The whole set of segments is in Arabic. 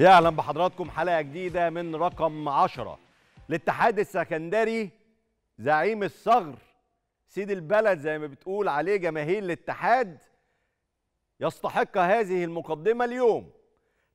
يا اهلا بحضراتكم حلقه جديده من رقم 10 الاتحاد السكندري زعيم الثغر سيد البلد زي ما بتقول عليه جماهير الاتحاد يستحق هذه المقدمه اليوم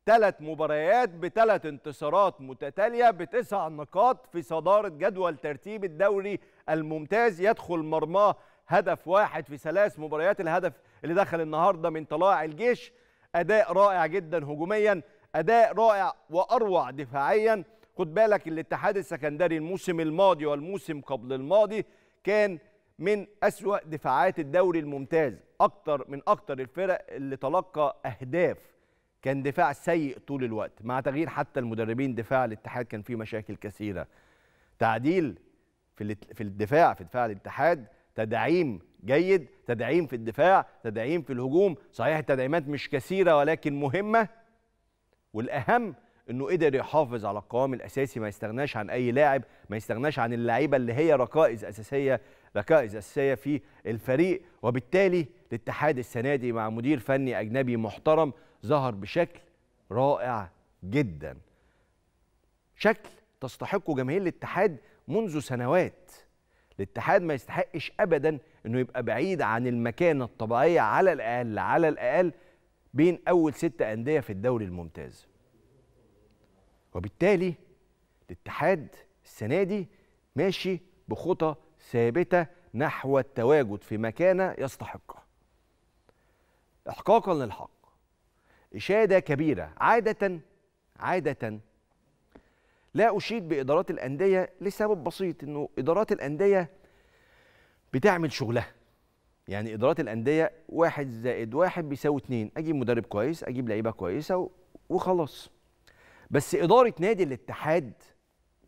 ثلاث مباريات بثلاث انتصارات متتاليه بتسع نقاط في صداره جدول ترتيب الدوري الممتاز يدخل مرماه هدف واحد في ثلاث مباريات الهدف اللي دخل النهارده من طلائع الجيش اداء رائع جدا هجوميا اداء رائع واروع دفاعيا خد بالك الاتحاد السكندري الموسم الماضي والموسم قبل الماضي كان من اسوا دفاعات الدوري الممتاز اكتر من اكتر الفرق اللي تلقى اهداف كان دفاع سيء طول الوقت مع تغيير حتى المدربين دفاع الاتحاد كان فيه مشاكل كثيره تعديل في في الدفاع في دفاع الاتحاد تدعيم جيد تدعيم في الدفاع تدعيم في الهجوم صحيح التدعيمات مش كثيره ولكن مهمه والاهم انه قدر يحافظ على القوام الاساسي ما يستغناش عن اي لاعب ما يستغناش عن اللعيبه اللي هي ركائز اساسيه ركائز اساسيه في الفريق وبالتالي الاتحاد السنه دي مع مدير فني اجنبي محترم ظهر بشكل رائع جدا شكل تستحقه جماهير الاتحاد منذ سنوات الاتحاد ما يستحقش ابدا انه يبقى بعيد عن المكانه الطبيعيه على الاقل على الاقل بين أول ست أندية في الدوري الممتاز وبالتالي الاتحاد السنة دي ماشي بخطى ثابتة نحو التواجد في مكانة يستحقها إحقاقا للحق إشادة كبيرة عادة عادة لا أشيد بإدارات الأندية لسبب بسيط إنه إدارات الأندية بتعمل شغلها يعني ادارات الانديه واحد زائد واحد بيساوي اتنين اجيب مدرب كويس اجيب لعيبه كويسه وخلاص بس اداره نادي الاتحاد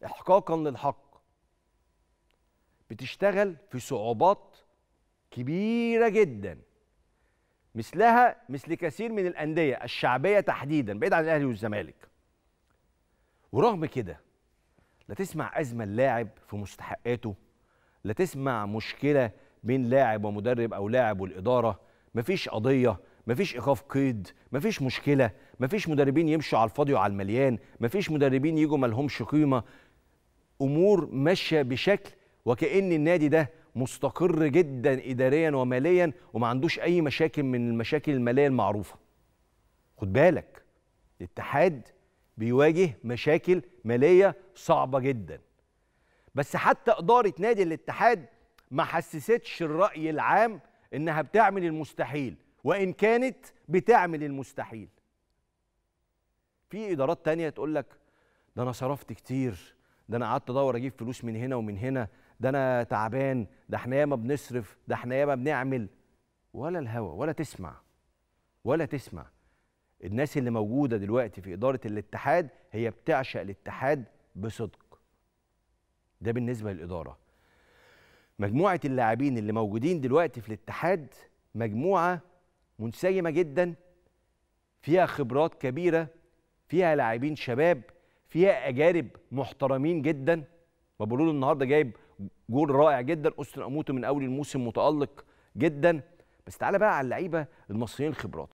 احقاقا للحق بتشتغل في صعوبات كبيره جدا مثلها مثل كثير من الانديه الشعبيه تحديدا بعيد عن الاهلي والزمالك ورغم كده لا تسمع ازمه اللاعب في مستحقاته لا تسمع مشكله بين لاعب ومدرب او لاعب والاداره مفيش قضيه مفيش ايقاف قيد مفيش مشكله مفيش مدربين يمشوا على الفاضي وعلى المليان مفيش مدربين يجوا مالهمش قيمه امور ماشيه بشكل وكان النادي ده مستقر جدا اداريا وماليا وما عندوش اي مشاكل من المشاكل الماليه المعروفه خد بالك الاتحاد بيواجه مشاكل ماليه صعبه جدا بس حتى اداره نادي الاتحاد ما حسستش الرأي العام إنها بتعمل المستحيل وإن كانت بتعمل المستحيل في إدارات تانية تقول لك ده أنا صرفت كتير ده أنا قعدت أدور أجيب فلوس من هنا ومن هنا ده أنا تعبان ده إحنا ياما بنصرف ده إحنا ياما بنعمل ولا الهوى ولا تسمع ولا تسمع الناس اللي موجودة دلوقتي في إدارة الاتحاد هي بتعشق الاتحاد بصدق ده بالنسبة للإدارة مجموعه اللاعبين اللي موجودين دلوقتي في الاتحاد مجموعه منسجمه جدا فيها خبرات كبيره فيها لاعبين شباب فيها اجارب محترمين جدا مبولول النهارده جايب جول رائع جدا أستر اموتو من اول الموسم متالق جدا بس تعالى بقى على اللعيبه المصريين الخبرات